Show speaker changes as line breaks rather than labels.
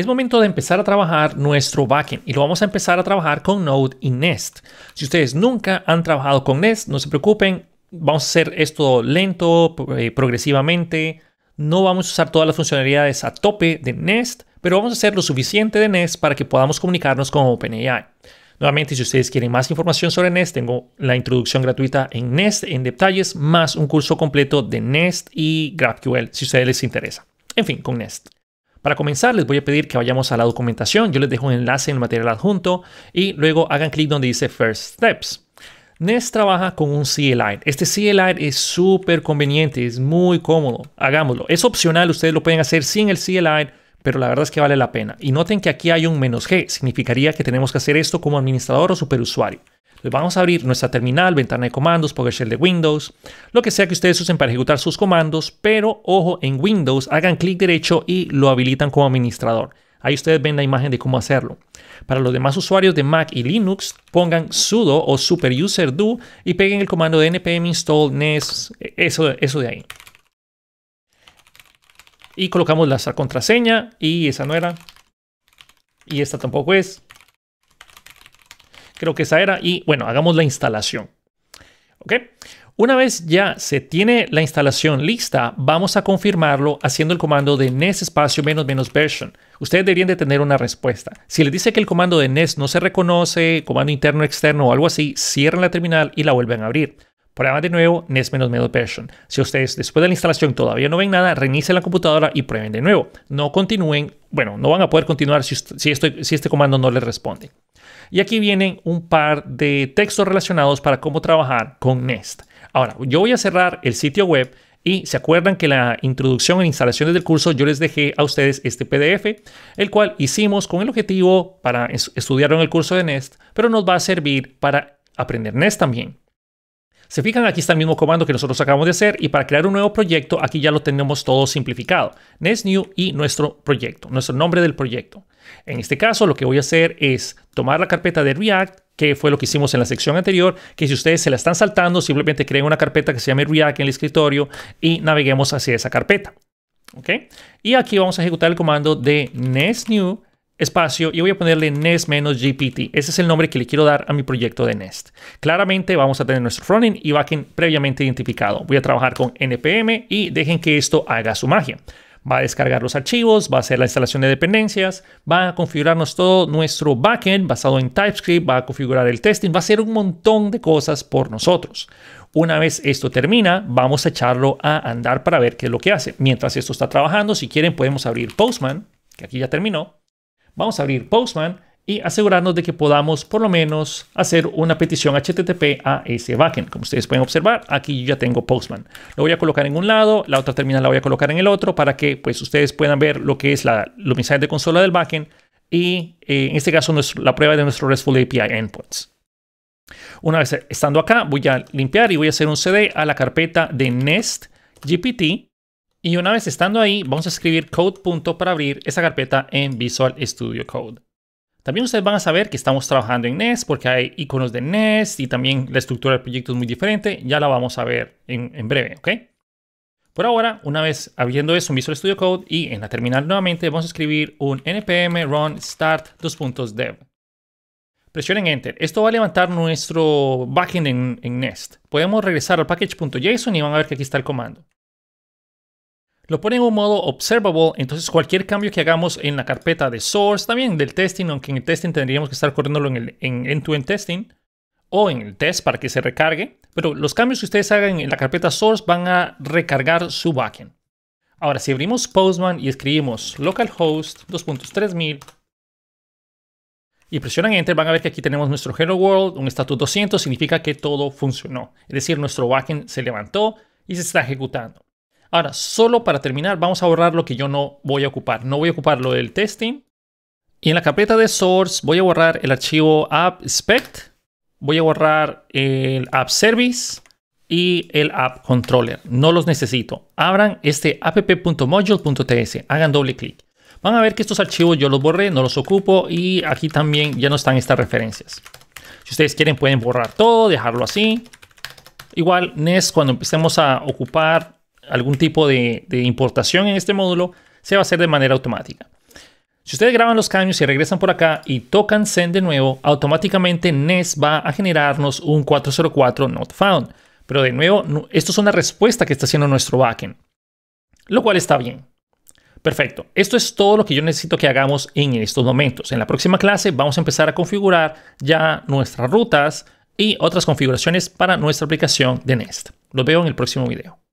es momento de empezar a trabajar nuestro backend y lo vamos a empezar a trabajar con Node y Nest. Si ustedes nunca han trabajado con Nest, no se preocupen, vamos a hacer esto lento, eh, progresivamente. No vamos a usar todas las funcionalidades a tope de Nest, pero vamos a hacer lo suficiente de Nest para que podamos comunicarnos con OpenAI. Nuevamente, si ustedes quieren más información sobre Nest, tengo la introducción gratuita en Nest en detalles, más un curso completo de Nest y GraphQL, si a ustedes les interesa. En fin, con Nest. Para comenzar, les voy a pedir que vayamos a la documentación. Yo les dejo un enlace en el material adjunto y luego hagan clic donde dice First Steps. NES trabaja con un CLI. Este CLI es súper conveniente, es muy cómodo. Hagámoslo. Es opcional, ustedes lo pueden hacer sin el CLI, pero la verdad es que vale la pena. Y noten que aquí hay un menos G, significaría que tenemos que hacer esto como administrador o superusuario vamos a abrir nuestra terminal, ventana de comandos, PowerShell de Windows, lo que sea que ustedes usen para ejecutar sus comandos, pero ojo, en Windows hagan clic derecho y lo habilitan como administrador. Ahí ustedes ven la imagen de cómo hacerlo. Para los demás usuarios de Mac y Linux, pongan sudo o superuser do y peguen el comando de npm install nes, eso de ahí. Y colocamos la contraseña y esa no era. Y esta tampoco es creo que esa era, y bueno, hagamos la instalación. ¿Ok? Una vez ya se tiene la instalación lista, vamos a confirmarlo haciendo el comando de NES espacio menos menos version. Ustedes deberían de tener una respuesta. Si les dice que el comando de NES no se reconoce, comando interno, externo o algo así, cierran la terminal y la vuelven a abrir. Prueba de nuevo nest Menos Si ustedes después de la instalación todavía no ven nada, reinicen la computadora y prueben de nuevo. No continúen, bueno, no van a poder continuar si, si este comando no les responde. Y aquí vienen un par de textos relacionados para cómo trabajar con Nest. Ahora, yo voy a cerrar el sitio web y se acuerdan que la introducción e instalaciones del curso yo les dejé a ustedes este PDF, el cual hicimos con el objetivo para estudiar en el curso de Nest, pero nos va a servir para aprender Nest también. Se fijan, aquí está el mismo comando que nosotros acabamos de hacer y para crear un nuevo proyecto, aquí ya lo tenemos todo simplificado. Nest New y nuestro proyecto, nuestro nombre del proyecto. En este caso, lo que voy a hacer es tomar la carpeta de React, que fue lo que hicimos en la sección anterior, que si ustedes se la están saltando, simplemente creen una carpeta que se llame React en el escritorio y naveguemos hacia esa carpeta. ¿Ok? Y aquí vamos a ejecutar el comando de nest new espacio y voy a ponerle Nest-GPT. Ese es el nombre que le quiero dar a mi proyecto de Nest. Claramente vamos a tener nuestro running y backend previamente identificado. Voy a trabajar con NPM y dejen que esto haga su magia. Va a descargar los archivos, va a hacer la instalación de dependencias, va a configurarnos todo nuestro backend basado en TypeScript, va a configurar el testing, va a hacer un montón de cosas por nosotros. Una vez esto termina, vamos a echarlo a andar para ver qué es lo que hace. Mientras esto está trabajando, si quieren podemos abrir Postman, que aquí ya terminó, Vamos a abrir Postman y asegurarnos de que podamos por lo menos hacer una petición HTTP a ese backend. Como ustedes pueden observar, aquí ya tengo Postman. Lo voy a colocar en un lado, la otra terminal la voy a colocar en el otro para que pues ustedes puedan ver lo que es la, los mensajes de consola del backend y eh, en este caso la prueba de nuestro RESTful API endpoints. Una vez estando acá, voy a limpiar y voy a hacer un CD a la carpeta de Nest GPT. Y una vez estando ahí, vamos a escribir code. para abrir esa carpeta en Visual Studio Code. También ustedes van a saber que estamos trabajando en Nest porque hay iconos de Nest y también la estructura del proyecto es muy diferente. Ya la vamos a ver en, breve, ¿ok? Por ahora, una vez abriendo eso en Visual Studio Code y en la terminal nuevamente, vamos a escribir un npm run start 2.dev Presionen Enter. Esto va a levantar nuestro backend en Nest. Podemos regresar al package.json y van a ver que aquí está el comando. Lo ponen en un modo observable, entonces cualquier cambio que hagamos en la carpeta de source, también del testing, aunque en el testing tendríamos que estar corriéndolo en el end-to-end testing o en el test para que se recargue, pero los cambios que ustedes hagan en la carpeta source van a recargar su backend. Ahora, si abrimos Postman y escribimos localhost 2.3000 y presionan Enter, van a ver que aquí tenemos nuestro Hello World, un status 200, significa que todo funcionó. Es decir, nuestro backend se levantó y se está ejecutando. Ahora, solo para terminar, vamos a borrar lo que yo no voy a ocupar. No voy a ocupar lo del testing. Y en la carpeta de source voy a borrar el archivo app voy a borrar el app service y el app controller. No los necesito. Abran este app.module.ts, hagan doble clic. Van a ver que estos archivos yo los borré, no los ocupo y aquí también ya no están estas referencias. Si ustedes quieren pueden borrar todo, dejarlo así. Igual, NES, cuando empecemos a ocupar algún tipo de, importación en este módulo, se va a hacer de manera automática. Si ustedes graban los cambios y regresan por acá y tocan send de nuevo, automáticamente Nest va a generarnos un 404 not found. Pero de nuevo, esto es una respuesta que está haciendo nuestro backend, lo cual está bien. Perfecto, esto es todo lo que yo necesito que hagamos en estos momentos. En la próxima clase vamos a empezar a configurar ya nuestras rutas y otras configuraciones para nuestra aplicación de Nest. Los veo en el próximo video.